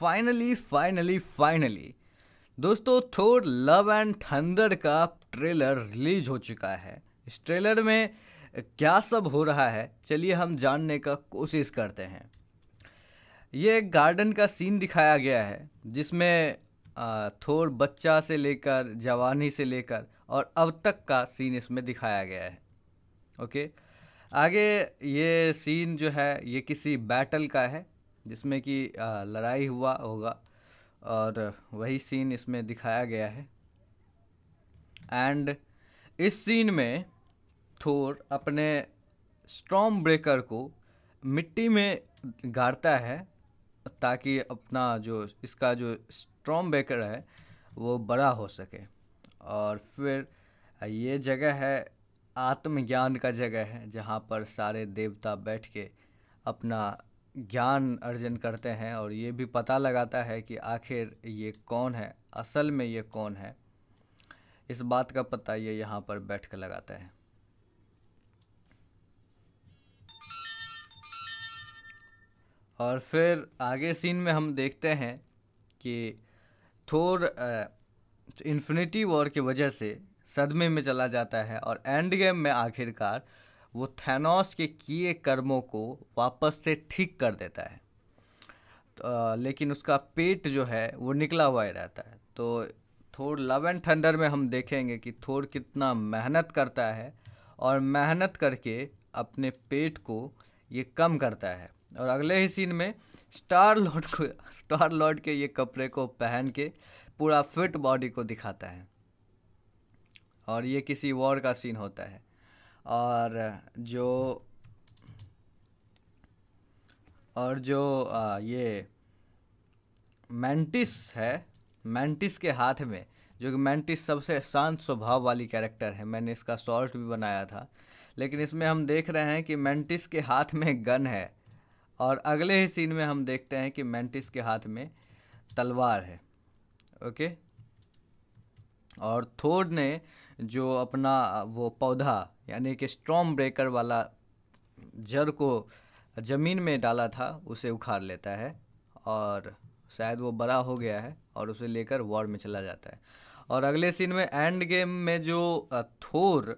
finally finally finally दोस्तों Thor love and thunder का trailer release हो चुका है इस ट्रेलर में क्या सब हो रहा है चलिए हम जानने का कोशिश करते हैं ये एक गार्डन का सीन दिखाया गया है जिसमें थोर बच्चा से लेकर जवानी से लेकर और अब तक का सीन इसमें दिखाया गया है ओके आगे ये सीन जो है ये किसी बैटल का है जिसमें कि लड़ाई हुआ होगा और वही सीन इसमें दिखाया गया है एंड इस सीन में थोर अपने स्ट्रॉम ब्रेकर को मिट्टी में गाड़ता है ताकि अपना जो इसका जो स्ट्रॉम ब्रेकर है वो बड़ा हो सके और फिर ये जगह है आत्मज्ञान का जगह है जहाँ पर सारे देवता बैठ के अपना ज्ञान अर्जन करते हैं और ये भी पता लगाता है कि आखिर ये कौन है असल में ये कौन है इस बात का पता ये यहाँ पर बैठ कर लगाता है और फिर आगे सीन में हम देखते हैं कि थोर इन्फिनिटी वॉर की वजह से सदमे में चला जाता है और एंड गेम में आखिरकार वो थैनोस के किए कर्मों को वापस से ठीक कर देता है तो, लेकिन उसका पेट जो है वो निकला हुआ ही रहता है तो थोर लव एंड थंडर में हम देखेंगे कि थोर कितना मेहनत करता है और मेहनत करके अपने पेट को ये कम करता है और अगले ही सीन में स्टार लॉर्ड को स्टार लॉर्ड के ये कपड़े को पहन के पूरा फिट बॉडी को दिखाता है और ये किसी वॉर का सीन होता है और जो और जो आ, ये मैंटिस है मैंटिस के हाथ में जो कि मैंटिस सबसे शांत स्वभाव वाली कैरेक्टर है मैंने इसका शॉर्ट भी बनाया था लेकिन इसमें हम देख रहे हैं कि मैंटिस के हाथ में गन है और अगले ही सीन में हम देखते हैं कि मैंटिस के हाथ में तलवार है ओके और थोड ने जो अपना वो पौधा यानी कि स्ट्रॉम ब्रेकर वाला जड़ को ज़मीन में डाला था उसे उखाड़ लेता है और शायद वो बड़ा हो गया है और उसे लेकर वॉर में चला जाता है और अगले सीन में एंड गेम में जो Thor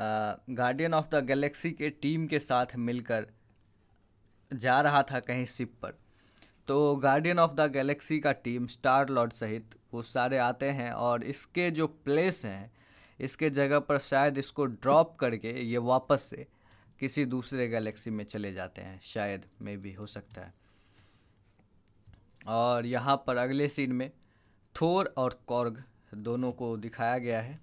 guardian of the galaxy के टीम के साथ मिलकर जा रहा था कहीं शिप पर तो गार्डियन ऑफ द गैलेक्सी का टीम स्टार लॉर्ड सहित वो सारे आते हैं और इसके जो प्लेस हैं इसके जगह पर शायद इसको ड्रॉप करके ये वापस से किसी दूसरे गैलेक्सी में चले जाते हैं शायद मे भी हो सकता है और यहाँ पर अगले सीन में थोर और कॉर्ग दोनों को दिखाया गया है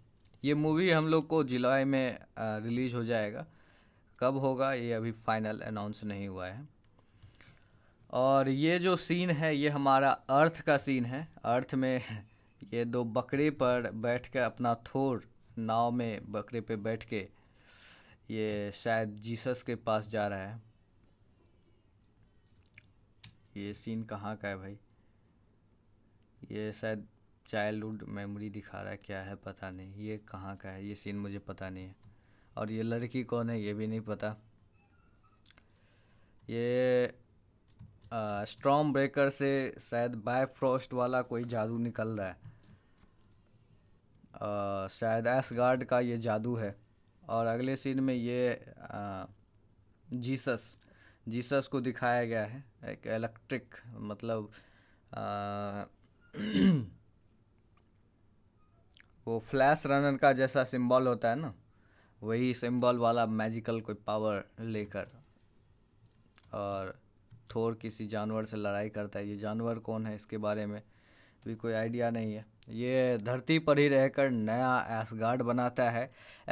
ये मूवी हम लोग को जुलाई में रिलीज़ हो जाएगा कब होगा ये अभी फाइनल अनाउंस नहीं हुआ है और ये जो सीन है ये हमारा अर्थ का सीन है अर्थ में ये दो बकरे पर बैठ कर अपना थोर नाव में बकरे पे बैठ के ये शायद जीसस के पास जा रहा है ये सीन कहाँ का है भाई ये शायद चाइल्डहुड मेमोरी दिखा रहा है क्या है पता नहीं ये कहाँ का है ये सीन मुझे पता नहीं है और ये लड़की कौन है ये भी नहीं पता ये स्ट्रॉन्ग ब्रेकर से शायद बाय फ्रॉस्ट वाला कोई जादू निकल रहा है आ, शायद एस गार्ड का ये जादू है और अगले सीन में ये आ, जीसस जीसस को दिखाया गया है एक इलेक्ट्रिक मतलब आ, वो फ्लैश रनर का जैसा सिंबल होता है ना वही सिंबल वाला मैजिकल कोई पावर लेकर और थोर किसी जानवर से लड़ाई करता है ये जानवर कौन है इसके बारे में भी कोई आइडिया नहीं है ये धरती पर ही रहकर नया एसगार्ड बनाता है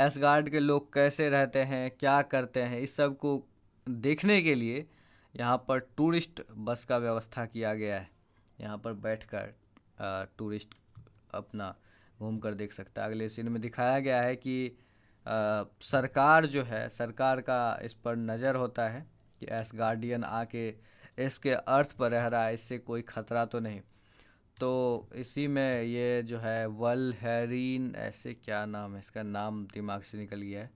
एसगार्ड के लोग कैसे रहते हैं क्या करते हैं इस सब को देखने के लिए यहाँ पर टूरिस्ट बस का व्यवस्था किया गया है यहाँ पर बैठकर टूरिस्ट अपना घूम कर देख सकता है अगले सीन में दिखाया गया है कि आ, सरकार जो है सरकार का इस पर नज़र होता है कि एस गार्डियन आके इसके अर्थ पर रह रहा है इससे कोई ख़तरा तो नहीं तो इसी में ये जो है वल हैरीन ऐसे क्या नाम है इसका नाम दिमाग से निकल गया है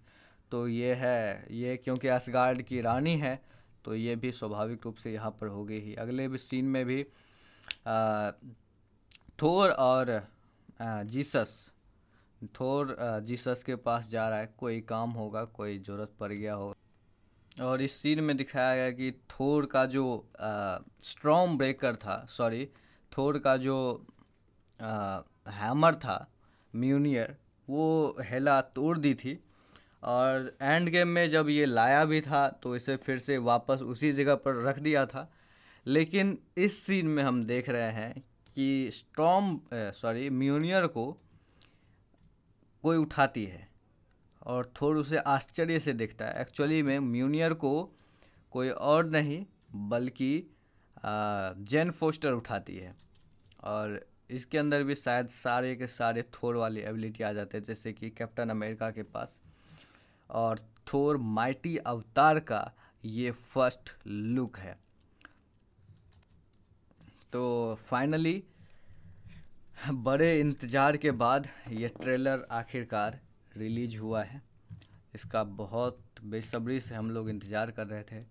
तो ये है ये क्योंकि असगार्ड की रानी है तो ये भी स्वाभाविक रूप से यहाँ पर होगी ही अगले भी सीन में भी आ, थोर और आ, जीसस थोर जीसस के पास जा रहा है कोई काम होगा कोई ज़रूरत पड़ गया होगा और इस सीन में दिखाया गया कि थोर का जो स्ट्रॉन्ग ब्रेकर था सॉरी थोर का जो आ, हैमर था म्यूनियर वो हेला तोड़ दी थी और एंड गेम में जब ये लाया भी था तो इसे फिर से वापस उसी जगह पर रख दिया था लेकिन इस सीन में हम देख रहे हैं कि स्ट्रॉन्ग सॉरी म्यूनियर को कोई उठाती है और थोर उसे आश्चर्य से देखता है एक्चुअली में म्यूनियर को कोई और नहीं बल्कि जेन फोस्टर उठाती है और इसके अंदर भी शायद सारे के सारे थोर वाले एबिलिटी आ जाते हैं जैसे कि कैप्टन अमेरिका के पास और थोर माइटी अवतार का ये फर्स्ट लुक है तो फाइनली बड़े इंतज़ार के बाद ये ट्रेलर आखिरकार रिलीज हुआ है इसका बहुत बेसब्री से हम लोग इंतज़ार कर रहे थे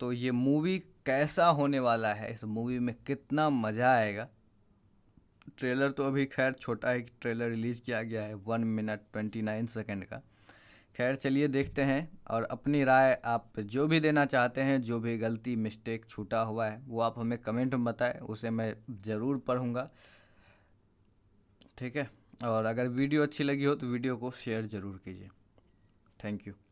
तो ये मूवी कैसा होने वाला है इस मूवी में कितना मज़ा आएगा ट्रेलर तो अभी खैर छोटा है ट्रेलर रिलीज़ किया गया है one minute twenty nine second का खैर चलिए देखते हैं और अपनी राय आप जो भी देना चाहते हैं जो भी गलती मिस्टेक छूटा हुआ है वो आप हमें कमेंट में बताएं उसे मैं ज़रूर पढ़ूंगा ठीक है और अगर वीडियो अच्छी लगी हो तो वीडियो को शेयर ज़रूर कीजिए थैंक यू